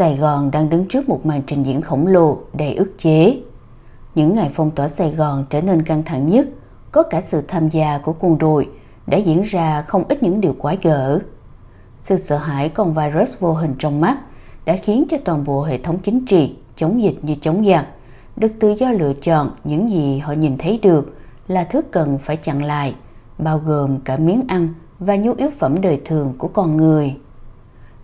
Sài Gòn đang đứng trước một màn trình diễn khổng lồ đầy ức chế. Những ngày phong tỏa Sài Gòn trở nên căng thẳng nhất, có cả sự tham gia của quân đội đã diễn ra không ít những điều quái gở. Sự sợ hãi con virus vô hình trong mắt đã khiến cho toàn bộ hệ thống chính trị chống dịch như chống giặc được tự do lựa chọn những gì họ nhìn thấy được là thứ cần phải chặn lại, bao gồm cả miếng ăn và nhu yếu phẩm đời thường của con người.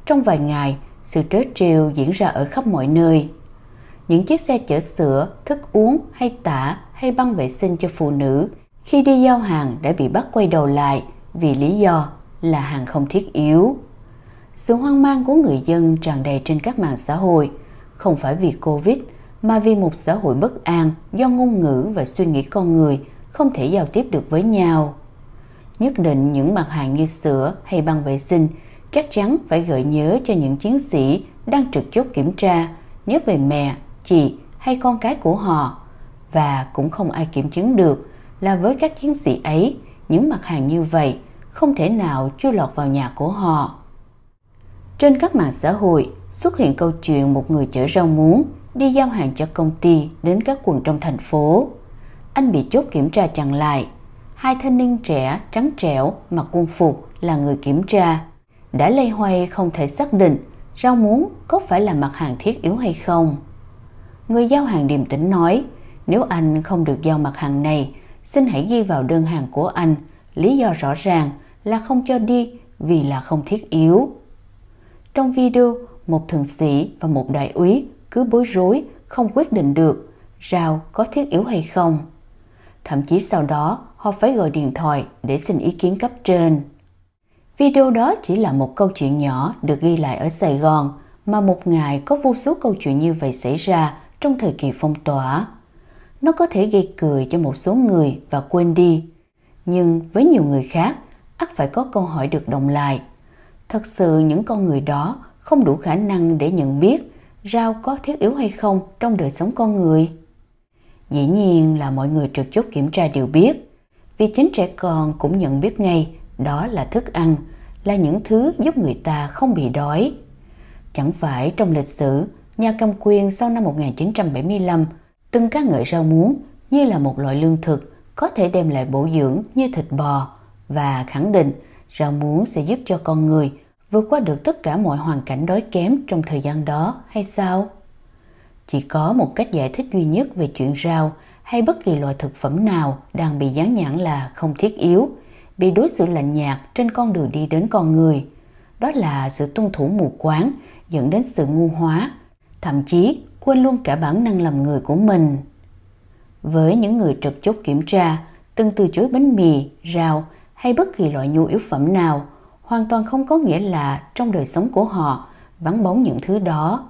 Trong vài ngày, sự trớ trêu diễn ra ở khắp mọi nơi. Những chiếc xe chở sữa, thức uống hay tả hay băng vệ sinh cho phụ nữ khi đi giao hàng đã bị bắt quay đầu lại vì lý do là hàng không thiết yếu. Sự hoang mang của người dân tràn đầy trên các mạng xã hội, không phải vì Covid mà vì một xã hội bất an do ngôn ngữ và suy nghĩ con người không thể giao tiếp được với nhau. Nhất định những mặt hàng như sữa hay băng vệ sinh chắc chắn phải gợi nhớ cho những chiến sĩ đang trực chốt kiểm tra nhớ về mẹ, chị hay con cái của họ. Và cũng không ai kiểm chứng được là với các chiến sĩ ấy, những mặt hàng như vậy không thể nào chui lọt vào nhà của họ. Trên các mạng xã hội xuất hiện câu chuyện một người chở rau muống đi giao hàng cho công ty đến các quận trong thành phố. Anh bị chốt kiểm tra chặn lại. Hai thanh niên trẻ trắng trẻo mặc quân phục là người kiểm tra. Đã lây hoay không thể xác định rau muống có phải là mặt hàng thiết yếu hay không. Người giao hàng điềm tĩnh nói, nếu anh không được giao mặt hàng này, xin hãy ghi vào đơn hàng của anh lý do rõ ràng là không cho đi vì là không thiết yếu. Trong video, một thượng sĩ và một đại úy cứ bối rối, không quyết định được rau có thiết yếu hay không. Thậm chí sau đó họ phải gọi điện thoại để xin ý kiến cấp trên. Video đó chỉ là một câu chuyện nhỏ được ghi lại ở Sài Gòn, mà một ngày có vô số câu chuyện như vậy xảy ra trong thời kỳ phong tỏa. Nó có thể gây cười cho một số người và quên đi, nhưng với nhiều người khác, ắt phải có câu hỏi được đồng lại. Thật sự những con người đó không đủ khả năng để nhận biết rau có thiết yếu hay không trong đời sống con người. Dĩ nhiên là mọi người trực chút kiểm tra đều biết, vì chính trẻ con cũng nhận biết ngay đó là thức ăn, là những thứ giúp người ta không bị đói. Chẳng phải trong lịch sử, nhà cầm quyền sau năm 1975 từng ca ngợi rau muống như là một loại lương thực có thể đem lại bổ dưỡng như thịt bò và khẳng định rau muống sẽ giúp cho con người vượt qua được tất cả mọi hoàn cảnh đói kém trong thời gian đó hay sao? Chỉ có một cách giải thích duy nhất về chuyện rau hay bất kỳ loại thực phẩm nào đang bị dán nhãn là không thiết yếu – bị đối xử lạnh nhạt trên con đường đi đến con người. Đó là sự tuân thủ mù quáng dẫn đến sự ngu hóa, thậm chí quên luôn cả bản năng làm người của mình. Với những người trực chốt kiểm tra, từng từ chối bánh mì, rau hay bất kỳ loại nhu yếu phẩm nào, hoàn toàn không có nghĩa là trong đời sống của họ vắng bóng những thứ đó.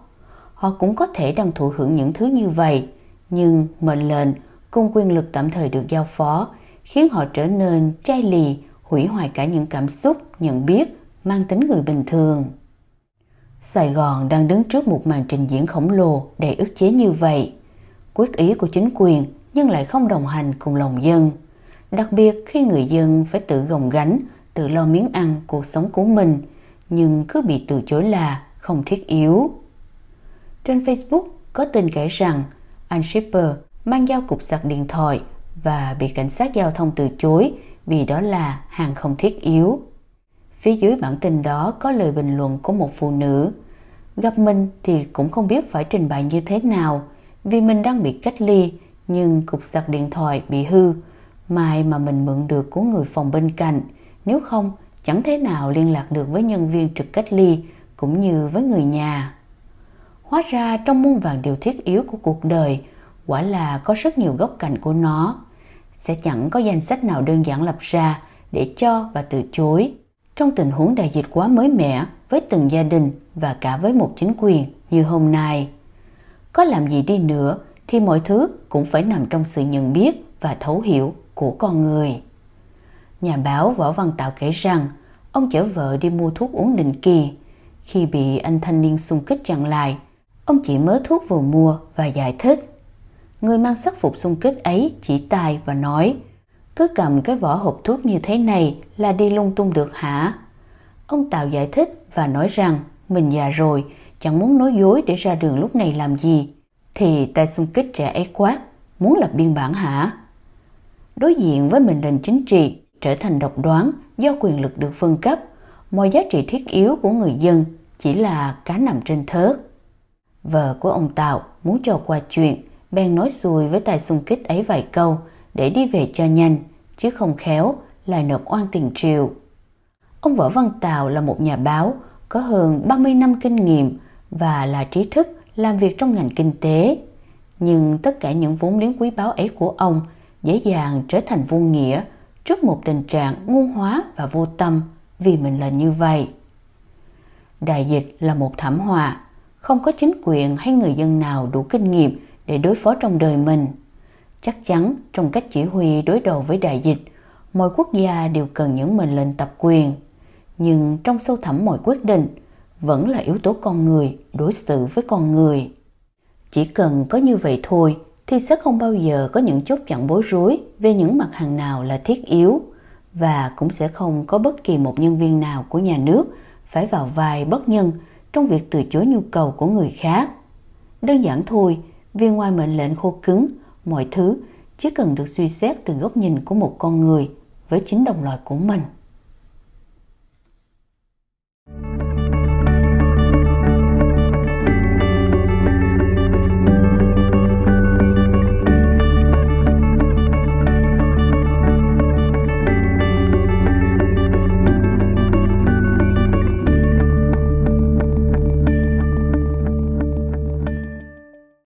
Họ cũng có thể đang thụ hưởng những thứ như vậy, nhưng mệnh lệnh cùng quyền lực tạm thời được giao phó – khiến họ trở nên chai lì, hủy hoại cả những cảm xúc, nhận biết, mang tính người bình thường. Sài Gòn đang đứng trước một màn trình diễn khổng lồ đầy ức chế như vậy. Quyết ý của chính quyền nhưng lại không đồng hành cùng lòng dân. Đặc biệt khi người dân phải tự gồng gánh, tự lo miếng ăn cuộc sống của mình, nhưng cứ bị từ chối là không thiết yếu. Trên Facebook có tin kể rằng anh shipper mang giao cục sạc điện thoại và bị cảnh sát giao thông từ chối vì đó là hàng không thiết yếu. Phía dưới bản tin đó có lời bình luận của một phụ nữ. Gặp mình thì cũng không biết phải trình bày như thế nào vì mình đang bị cách ly nhưng cục sạc điện thoại bị hư. Mai mà mình mượn được của người phòng bên cạnh, nếu không chẳng thế nào liên lạc được với nhân viên trực cách ly cũng như với người nhà. Hóa ra trong muôn vàng điều thiết yếu của cuộc đời, quả là có rất nhiều góc cạnh của nó sẽ chẳng có danh sách nào đơn giản lập ra để cho và từ chối. Trong tình huống đại dịch quá mới mẻ với từng gia đình và cả với một chính quyền như hôm nay, có làm gì đi nữa thì mọi thứ cũng phải nằm trong sự nhận biết và thấu hiểu của con người. Nhà báo Võ Văn Tạo kể rằng ông chở vợ đi mua thuốc uống định kỳ. Khi bị anh thanh niên xung kích chặn lại, ông chỉ mớ thuốc vừa mua và giải thích. Người mang sắc phục xung kích ấy chỉ tài và nói Cứ cầm cái vỏ hộp thuốc như thế này là đi lung tung được hả? Ông Tào giải thích và nói rằng mình già rồi, chẳng muốn nói dối để ra đường lúc này làm gì. Thì tay xung kích trẻ ấy quát, muốn lập biên bản hả? Đối diện với mình nền chính trị trở thành độc đoán do quyền lực được phân cấp, mọi giá trị thiết yếu của người dân chỉ là cá nằm trên thớt. Vợ của ông Tào muốn cho qua chuyện, bèn nói xùi với tài xung kích ấy vài câu để đi về cho nhanh, chứ không khéo lại nộp oan tiền triều. Ông Võ Văn Tào là một nhà báo có hơn 30 năm kinh nghiệm và là trí thức làm việc trong ngành kinh tế. Nhưng tất cả những vốn liếng quý báu ấy của ông dễ dàng trở thành vô nghĩa trước một tình trạng ngu hóa và vô tâm vì mình là như vậy. Đại dịch là một thảm họa, không có chính quyền hay người dân nào đủ kinh nghiệm để đối phó trong đời mình. Chắc chắn trong cách chỉ huy đối đầu với đại dịch, mọi quốc gia đều cần những mệnh lệnh tập quyền. Nhưng trong sâu thẳm mọi quyết định, vẫn là yếu tố con người đối xử với con người. Chỉ cần có như vậy thôi thì sẽ không bao giờ có những chốt chặn bối rối về những mặt hàng nào là thiết yếu và cũng sẽ không có bất kỳ một nhân viên nào của nhà nước phải vào vai bất nhân trong việc từ chối nhu cầu của người khác. Đơn giản thôi, vì ngoài mệnh lệnh khô cứng, mọi thứ chỉ cần được suy xét từ góc nhìn của một con người với chính đồng loại của mình.